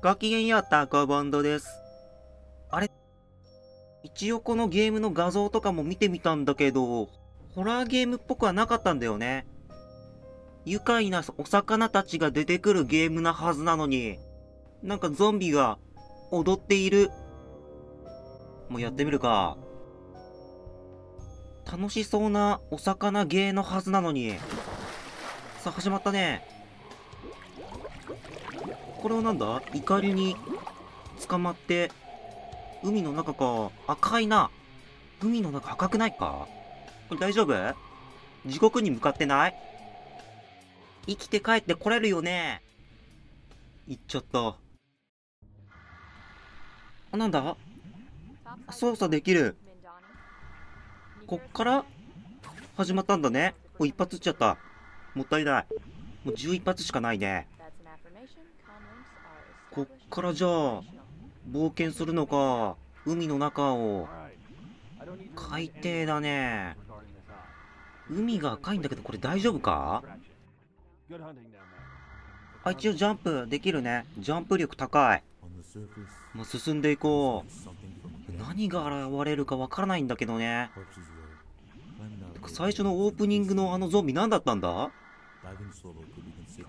ごきげんよう、タコボンドです。あれ一応このゲームの画像とかも見てみたんだけど、ホラーゲームっぽくはなかったんだよね。愉快なお魚たちが出てくるゲームなはずなのに、なんかゾンビが踊っている。もうやってみるか。楽しそうなお魚ゲーのはずなのに。さあ、始まったね。これはなんだ怒りに捕まって、海の中か。赤いな。海の中赤くないかこれ大丈夫地獄に向かってない生きて帰ってこれるよね行っちゃった。あ、なんだ操作できる。こっから始まったんだね。お、一発撃っちゃった。もったいない。もう11発しかないね。こっからじゃあ、冒険するのか。海の中を。海底だね。海が赤いんだけど、これ大丈夫かあ、一応ジャンプできるね。ジャンプ力高い。ま進んでいこう。何が現れるかわからないんだけどね。最初のオープニングのあのゾンビ何だったんだ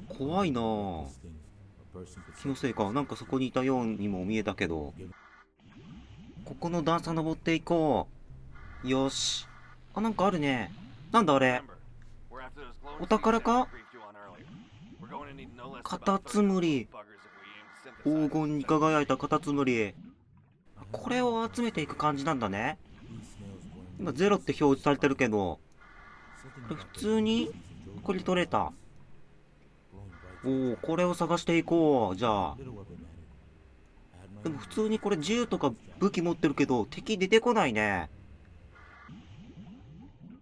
怖いなぁ。気のせいかなんかそこにいたようにも見えたけどここの段差登っていこうよしあなんかあるねなんだあれお宝かカタツムリ黄金に輝いたカタツムリこれを集めていく感じなんだね今ゼロって表示されてるけどこれ普通にこれ取れたおおこれを探していこうじゃあでも普通にこれ銃とか武器持ってるけど敵出てこないね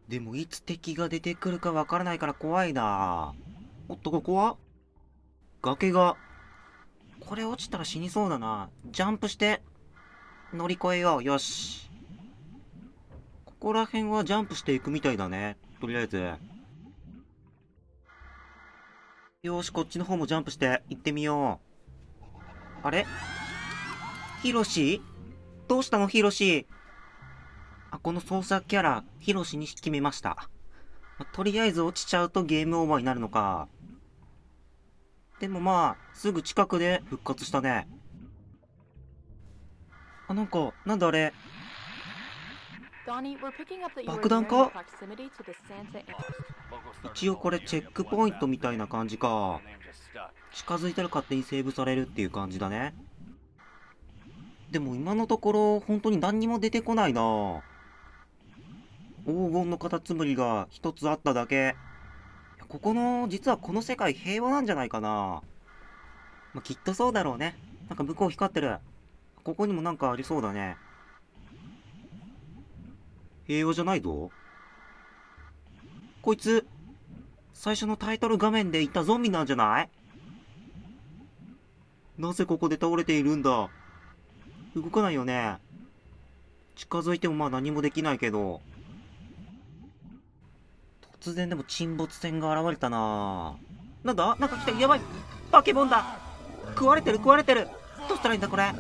でもいつ敵が出てくるかわからないから怖いなおっとここは崖がこれ落ちたら死にそうだなジャンプして乗り越えようよしここら辺はジャンプしていくみたいだねとりあえずよし、こっちの方もジャンプして行ってみよう。あれヒロシどうしたのヒロシあ、この操作キャラ、ヒロシに決めました。まあ、とりあえず落ちちゃうとゲームオーバーになるのか。でもまあ、すぐ近くで復活したね。あ、なんか、なんだあれ爆弾か一応これチェックポイントみたいな感じか。近づいたら勝手にセーブされるっていう感じだね。でも今のところ本当に何にも出てこないな黄金のカタツムリが一つあっただけ。ここの、実はこの世界平和なんじゃないかなまあ、きっとそうだろうね。なんか向こう光ってる。ここにもなんかありそうだね。平和じゃないぞ。こいつ、最初のタイトル画面でいたゾンビなんじゃないなぜここで倒れているんだ動かないよね。近づいてもまあ何もできないけど。突然でも沈没船が現れたななんだなんか来たやばいバケモンだ食われてる食われてるどうしたらいいんだこれ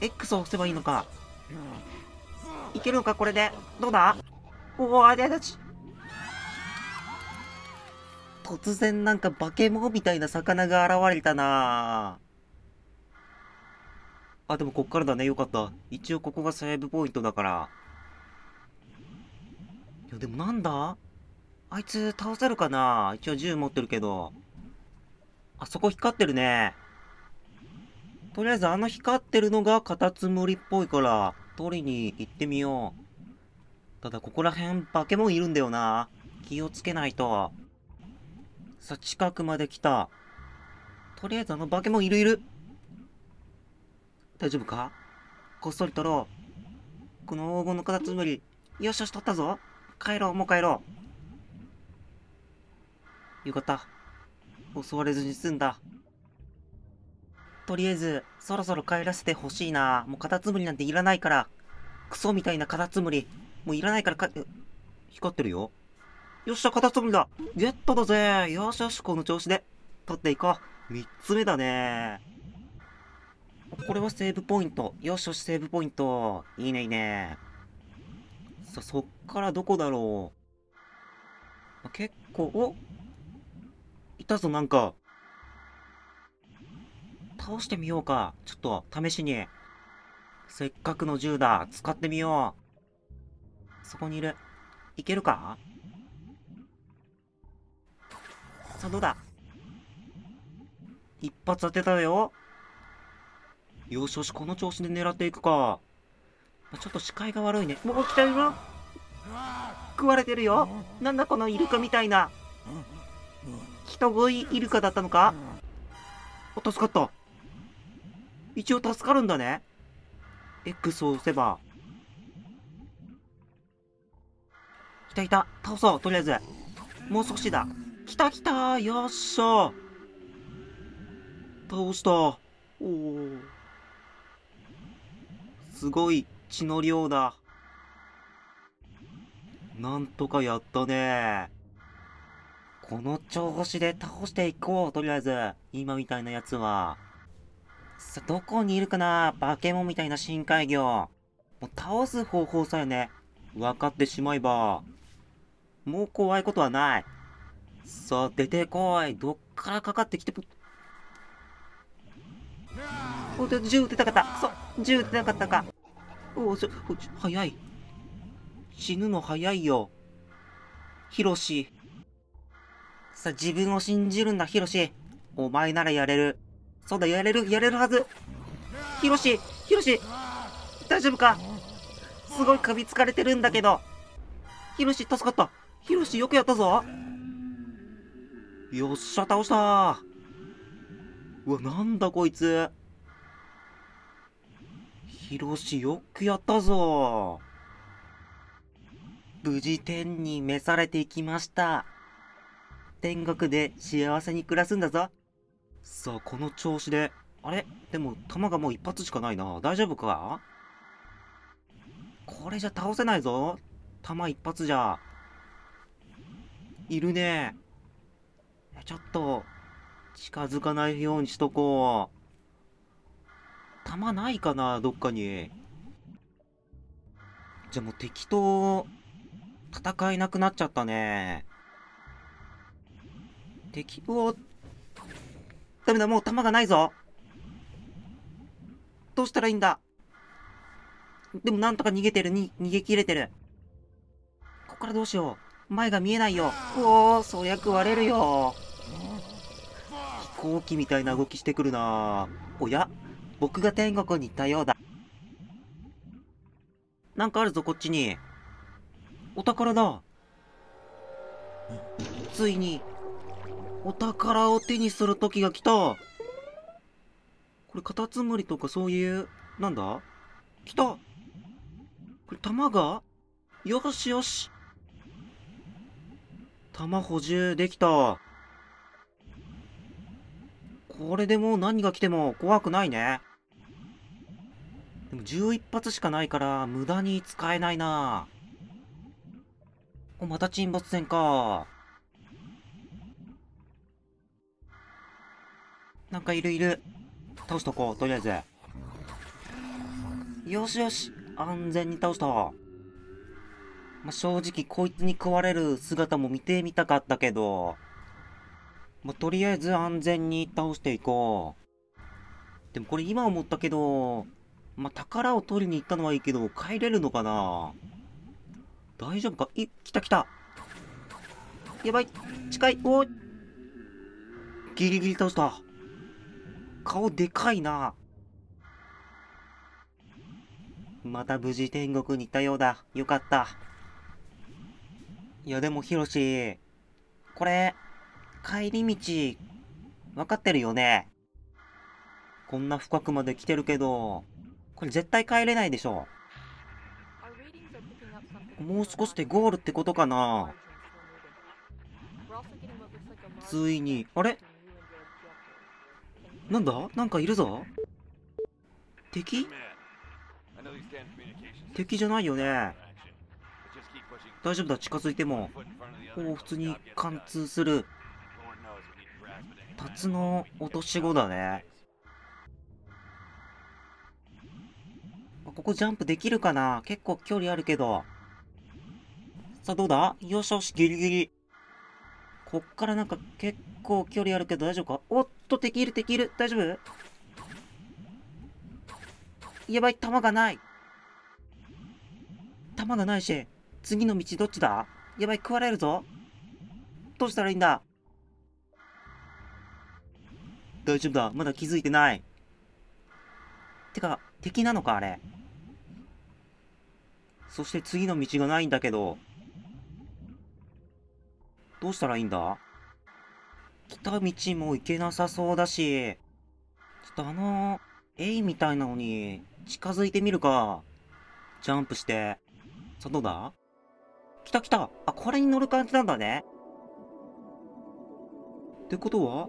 X を押せばいいのかいけるのかこれでどうだおおあれあち。突然なんか化け物みたいな魚が現れたなあ、でもこっからだね。よかった。一応ここがセーブポイントだから。いや、でもなんだあいつ倒せるかな一応銃持ってるけど。あそこ光ってるね。とりあえずあの光ってるのがカタツムリっぽいから、取りに行ってみよう。ただここら辺化け物いるんだよな。気をつけないと。さあ、近くまで来た。とりあえずあの化け物いるいる。大丈夫かこっそり取ろう。この黄金のカタツムリ。よしよし、取ったぞ。帰ろう、もう帰ろう。よかった。襲われずに済んだ。とりあえず、そろそろ帰らせてほしいな。もうカタツムリなんていらないから。クソみたいなカタツムリ。もういらないからか、光ってるよ。よっしゃ、片隅だゲットだぜよしよし、この調子で取っていこう。3つ目だねこれはセーブポイント。よしよし、セーブポイント。いいね、いいね。さ、そっからどこだろう。結構、おいたぞ、なんか。倒してみようか。ちょっと、試しに。せっかくの銃だ。使ってみよう。そこにいる。いけるかさあ、どうだ一発当てたよ。よしよし、この調子で狙っていくか。まあ、ちょっと視界が悪いね。もう来たよ食われてるよなんだこのイルカみたいな。人食いイルカだったのかお、助かった。一応助かるんだね。X を押せば。いたいた倒そうとりあえずもう少しだ来た来たよっしゃ倒したおおすごい血の量だなんとかやったねこの調子で倒していこうとりあえず今みたいなやつはさ、どこにいるかな化け物みたいな深海魚。もう倒す方法さえね、分かってしまえば、もう怖いことはない。さあ、出てこい。どっからかかってきておで銃撃てたかった。そう、銃撃てなかったか。おお、ちょ、早い。死ぬの早いよ。ヒロシ。さあ、自分を信じるんだ、ヒロシ。お前ならやれる。そうだ、やれる、やれるはず。ヒロシ、ヒロシ、大丈夫かすごい噛みつかれてるんだけど。ヒロシ、助かった。ヒロシ、よくやったぞ。よっしゃ、倒したうわ、なんだこいつ。ヒロシ、よくやったぞ。無事天に召されていきました。天国で幸せに暮らすんだぞ。さあ、この調子で。あれでも、弾がもう一発しかないな。大丈夫かこれじゃ倒せないぞ。弾一発じゃ。いるね。ちょっと、近づかないようにしとこう。弾ないかな、どっかに。じゃあもう敵と、戦えなくなっちゃったね。敵おダメだ、もう弾がないぞ。どうしたらいいんだでもなんとか逃げてる、に、逃げ切れてる。ここからどうしよう。前が見えないよ。うおー、そりゃ食われるよ。行機みたいな動きしてくるなおや僕が天国に行ったようだ。なんかあるぞ、こっちに。お宝だ。ついに、お宝を手にする時が来た。これ、カタツムリとかそういう、なんだ来たこれ、玉がよしよし。玉補充できた。これでもう何が来ても怖くないね。でも11発しかないから無駄に使えないなまた沈没船か。なんかいるいる。倒しとこう、とりあえず。よしよし。安全に倒した。まあ、正直、こいつに食われる姿も見てみたかったけど。まあ、とりあえず安全に倒していこう。でもこれ今思ったけど、まあ、宝を取りに行ったのはいいけど、帰れるのかな大丈夫かい、来た来たやばい近いおギリギリ倒した。顔でかいな。また無事天国に行ったようだ。よかった。いやでもヒロシ、これ、帰り道、わかってるよねこんな深くまで来てるけど、これ絶対帰れないでしょ。もう少しでゴールってことかなついに、あれなんだなんかいるぞ敵敵じゃないよね大丈夫だ近づいてもおお普通に貫通する達の落とし子だね。ここジャンプできるかな結構距離あるけど。さあどうだよしよし、ギリギリ。こっからなんか結構距離あるけど大丈夫かおっと、敵いる敵いる。大丈夫やばい、弾がない。弾がないし、次の道どっちだやばい、食われるぞ。どうしたらいいんだ大丈夫だ。まだ気づいてない。てか、敵なのか、あれ。そして次の道がないんだけど。どうしたらいいんだ来た道も行けなさそうだし。ちょっとあの、エイみたいなのに近づいてみるか。ジャンプして。さ、どうだ来た来たあ、これに乗る感じなんだね。ってことは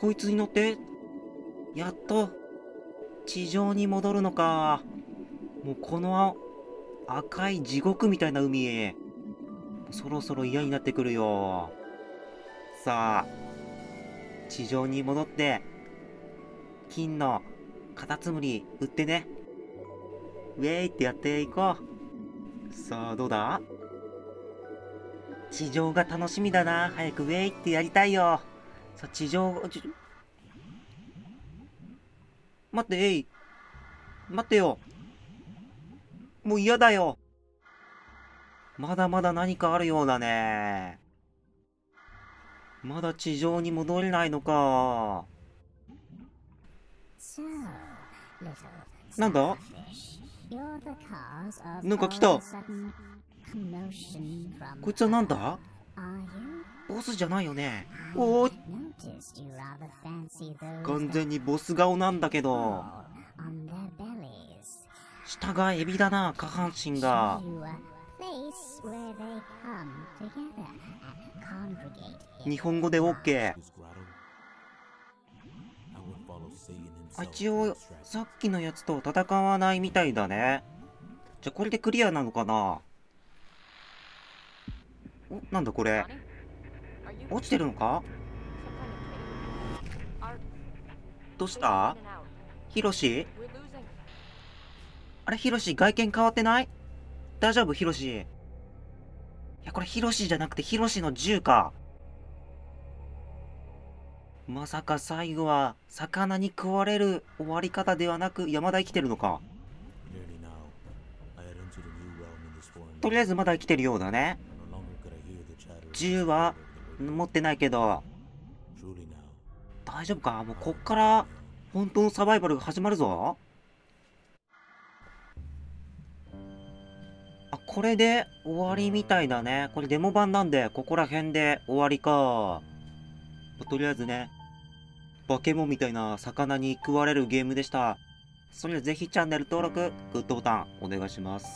こいつに乗って、やっと、地上に戻るのか。もうこの赤い地獄みたいな海へ、そろそろ嫌になってくるよ。さあ、地上に戻って、金のカタツムリ売ってね。ウェイってやっていこう。さあ、どうだ地上が楽しみだな。早くウェイってやりたいよ。さあ、地上、待って、えい。待ってよ。もう嫌だよ。まだまだ何かあるようだね。まだ地上に戻れないのか。なんだなんか来た。こいつはなんだボスじゃないよねおお完全にボス顔なんだけど下がエビだな下半身が日本語で OK あ一応さっきのやつと戦わないみたいだねじゃあこれでクリアなのかなおなんだこれ落ちてるのかどうしたヒロシあれヒロシ外見変わってない大丈夫ヒロシいや、これヒロシじゃなくてヒロシの銃か。まさか最後は魚に食われる終わり方ではなく山田生きてるのか。とりあえずまだ生きてるようだね。銃は持ってないけど。大丈夫かもうこっから、本当のサバイバルが始まるぞ。あ、これで終わりみたいだね。これデモ版なんで、ここら辺で終わりか。とりあえずね、化け物みたいな魚に食われるゲームでした。それではぜひチャンネル登録、グッドボタンお願いします。